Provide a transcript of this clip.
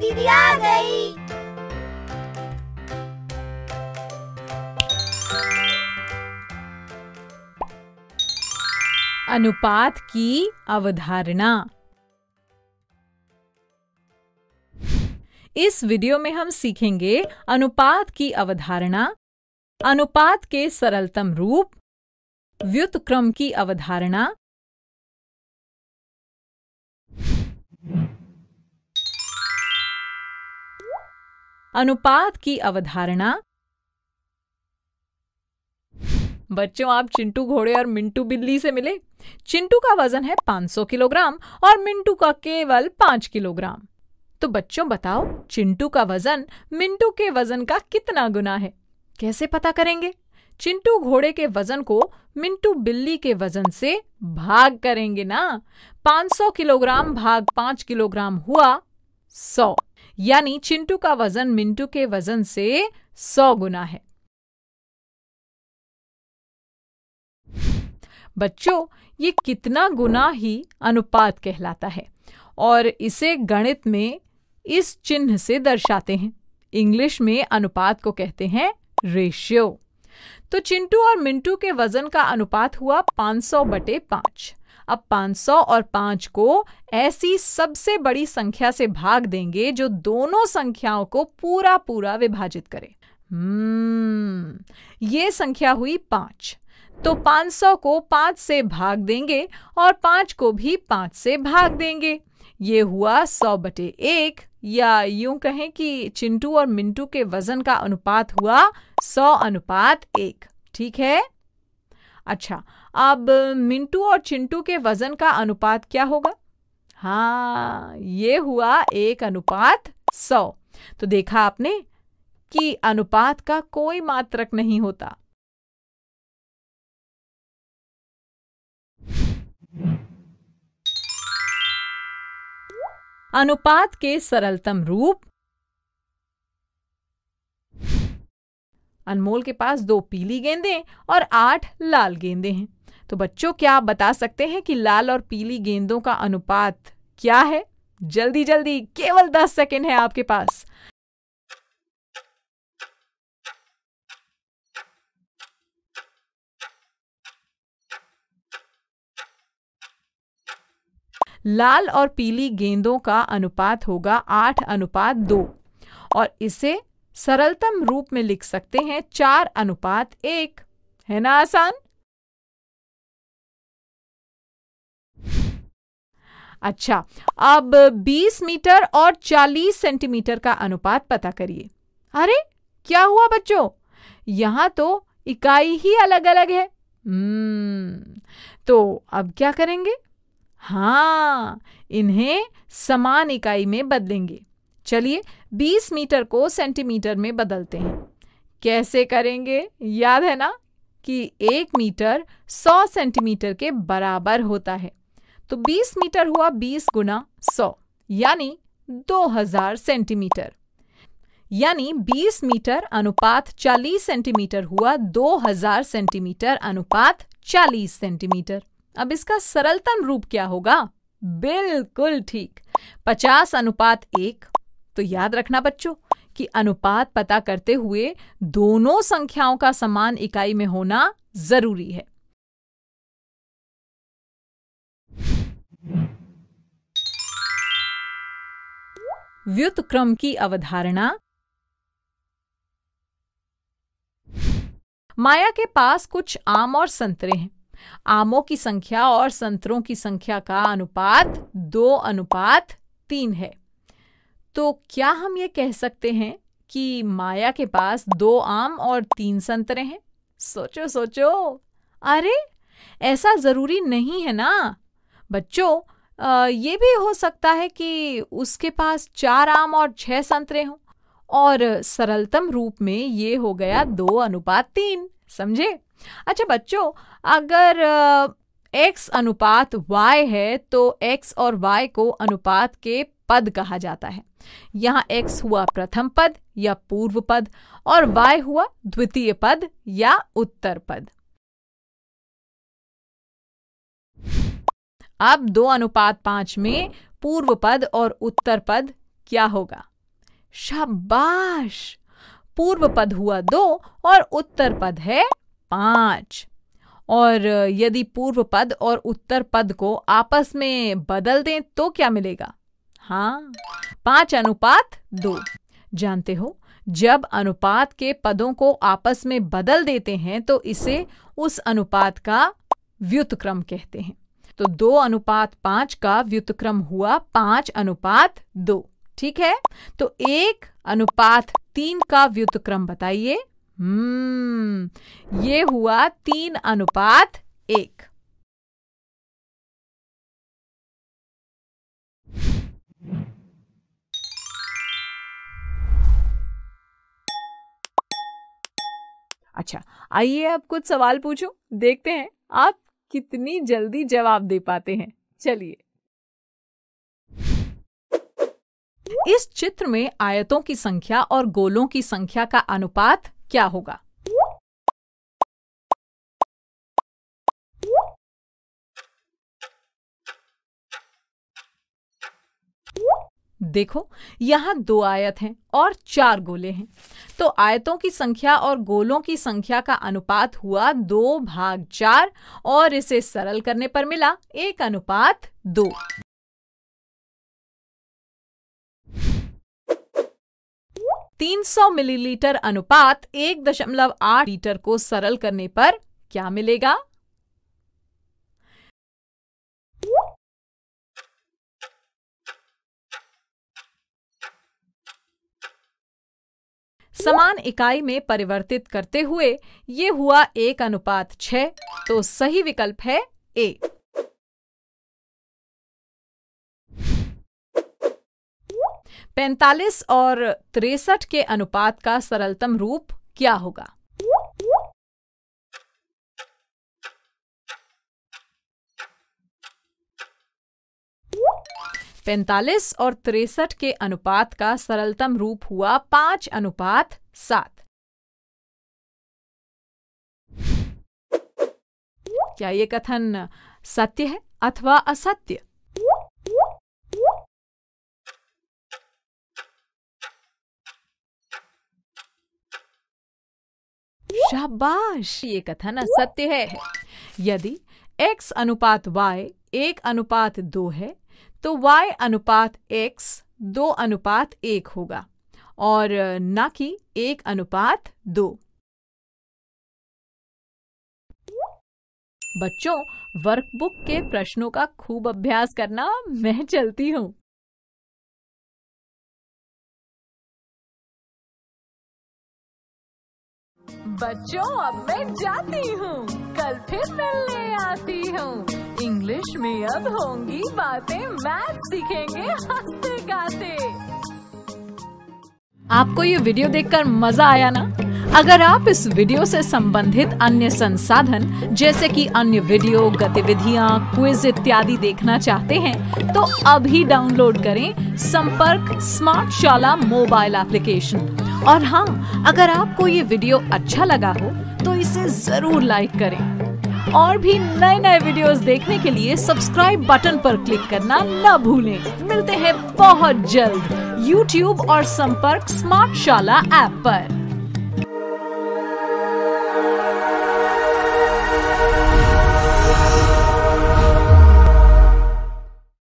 दीदी आ गई अनुपात की अवधारणा इस वीडियो में हम सीखेंगे अनुपात की अवधारणा अनुपात के सरलतम रूप व्युतक्रम की अवधारणा अनुपात की अवधारणा बच्चों आप चिंटू घोड़े और मिंटू बिल्ली से मिले चिंटू का वजन है 500 किलोग्राम और मिंटू का केवल 5 किलोग्राम तो बच्चों बताओ चिंटू का वजन मिंटू के वजन का कितना गुना है कैसे पता करेंगे चिंटू घोड़े के वजन को मिंटू बिल्ली के वजन से भाग करेंगे ना 500 किलोग्राम भाग 5 किलोग्राम हुआ 100 यानी चिंटू का वजन मिंटू के वजन से सौ गुना है बच्चों ये कितना गुना ही अनुपात कहलाता है और इसे गणित में इस चिन्ह से दर्शाते हैं इंग्लिश में अनुपात को कहते हैं रेशियो तो चिंटू और मिंटू के वजन का अनुपात हुआ 500 बटे पांच अब 500 और 5 को ऐसी सबसे बड़ी संख्या से भाग देंगे जो दोनों संख्याओं को पूरा पूरा विभाजित करे हम्म ये संख्या हुई पांच तो 500 को 5 से भाग देंगे और 5 को भी 5 से भाग देंगे ये हुआ 100 बटे एक या यूं कहें कि चिंटू और मिंटू के वजन का अनुपात हुआ 100 अनुपात एक ठीक है अच्छा अब मिंटू और चिंटू के वजन का अनुपात क्या होगा हाँ ये हुआ एक अनुपात सौ तो देखा आपने कि अनुपात का कोई मात्रक नहीं होता अनुपात के सरलतम रूप अनमोल के पास दो पीली गेंदे और आठ लाल गेंदे हैं तो बच्चों क्या आप बता सकते हैं कि लाल और पीली गेंदों का अनुपात क्या है जल्दी जल्दी केवल दस सेकेंड है आपके पास लाल और पीली गेंदों का अनुपात होगा आठ अनुपात दो और इसे सरलतम रूप में लिख सकते हैं चार अनुपात एक है ना आसान अच्छा अब 20 मीटर और 40 सेंटीमीटर का अनुपात पता करिए अरे क्या हुआ बच्चों यहां तो इकाई ही अलग अलग है हम्म, तो अब क्या करेंगे हाँ इन्हें समान इकाई में बदलेंगे चलिए 20 मीटर को सेंटीमीटर में बदलते हैं कैसे करेंगे याद है ना कि एक मीटर 100 सेंटीमीटर के बराबर होता है तो 20 मीटर हुआ 20 गुना 100 यानी 2000 सेंटीमीटर यानी 20 मीटर अनुपात 40 सेंटीमीटर हुआ 2000 सेंटीमीटर अनुपात 40 सेंटीमीटर अब इसका सरलतम रूप क्या होगा बिल्कुल ठीक 50 अनुपात एक तो याद रखना बच्चों कि अनुपात पता करते हुए दोनों संख्याओं का समान इकाई में होना जरूरी है व्युतक्रम की अवधारणा माया के पास कुछ आम और संतरे हैं आमों की संख्या और संतरों की संख्या का अनुपात दो अनुपात तीन है तो क्या हम ये कह सकते हैं कि माया के पास दो आम और तीन संतरे हैं सोचो सोचो अरे ऐसा जरूरी नहीं है ना बच्चों ये भी हो सकता है कि उसके पास चार आम और छह संतरे हों और सरलतम रूप में ये हो गया दो अनुपात तीन समझे अच्छा बच्चों अगर x अनुपात y है तो x और y को अनुपात के पद कहा जाता है यहाँ x हुआ प्रथम पद या पूर्व पद और y हुआ द्वितीय पद या उत्तर पद अब दो अनुपात पांच में पूर्व पद और उत्तर पद क्या होगा शाबाश पूर्व पद हुआ दो और उत्तर पद है पांच और यदि पूर्व पद और उत्तर पद को आपस में बदल दें तो क्या मिलेगा हाँ पांच अनुपात दो जानते हो जब अनुपात के पदों को आपस में बदल देते हैं तो इसे उस अनुपात का व्युतक्रम कहते हैं तो दो अनुपात पांच का व्युतक्रम हुआ पांच अनुपात दो ठीक है तो एक अनुपात तीन का व्युतक्रम बताइए हम्म ये हुआ तीन अनुपात एक अच्छा आइए अब कुछ सवाल पूछूं देखते हैं आप कितनी जल्दी जवाब दे पाते हैं चलिए इस चित्र में आयतों की संख्या और गोलों की संख्या का अनुपात क्या होगा देखो यहाँ दो आयत हैं और चार गोले हैं तो आयतों की संख्या और गोलों की संख्या का अनुपात हुआ दो भाग चार और इसे सरल करने पर मिला एक अनुपात दो तीन सौ मिलीलीटर अनुपात एक दशमलव आठ लीटर को सरल करने पर क्या मिलेगा समान इकाई में परिवर्तित करते हुए ये हुआ एक अनुपात छह तो सही विकल्प है ए पैंतालीस और तिरसठ के अनुपात का सरलतम रूप क्या होगा पैंतालीस और तिरसठ के अनुपात का सरलतम रूप हुआ पांच अनुपात सात क्या ये कथन सत्य है अथवा असत्य शाबाश ये कथन असत्य है यदि x अनुपात y एक अनुपात दो है तो y अनुपात x दो अनुपात एक होगा और न कि एक अनुपात दो बच्चों वर्कबुक के प्रश्नों का खूब अभ्यास करना मैं चलती हूँ बच्चों अब मैं जाती हूँ कल फिर मिलने आती हूँ इंग्लिश में अब होंगी बातें मैथ सीखेंगे हंसते गाते आपको ये वीडियो देखकर मजा आया ना अगर आप इस वीडियो से संबंधित अन्य संसाधन जैसे कि अन्य वीडियो गतिविधियाँ क्विज इत्यादि देखना चाहते हैं तो अभी डाउनलोड करें संपर्क स्मार्ट शाला मोबाइल एप्लीकेशन और हाँ अगर आपको ये वीडियो अच्छा लगा हो तो इसे जरूर लाइक करें और भी नए नए वीडियोस देखने के लिए सब्सक्राइब बटन पर क्लिक करना न भूलें मिलते हैं बहुत जल्द यूट्यूब और संपर्क स्मार्ट शाला ऐप पर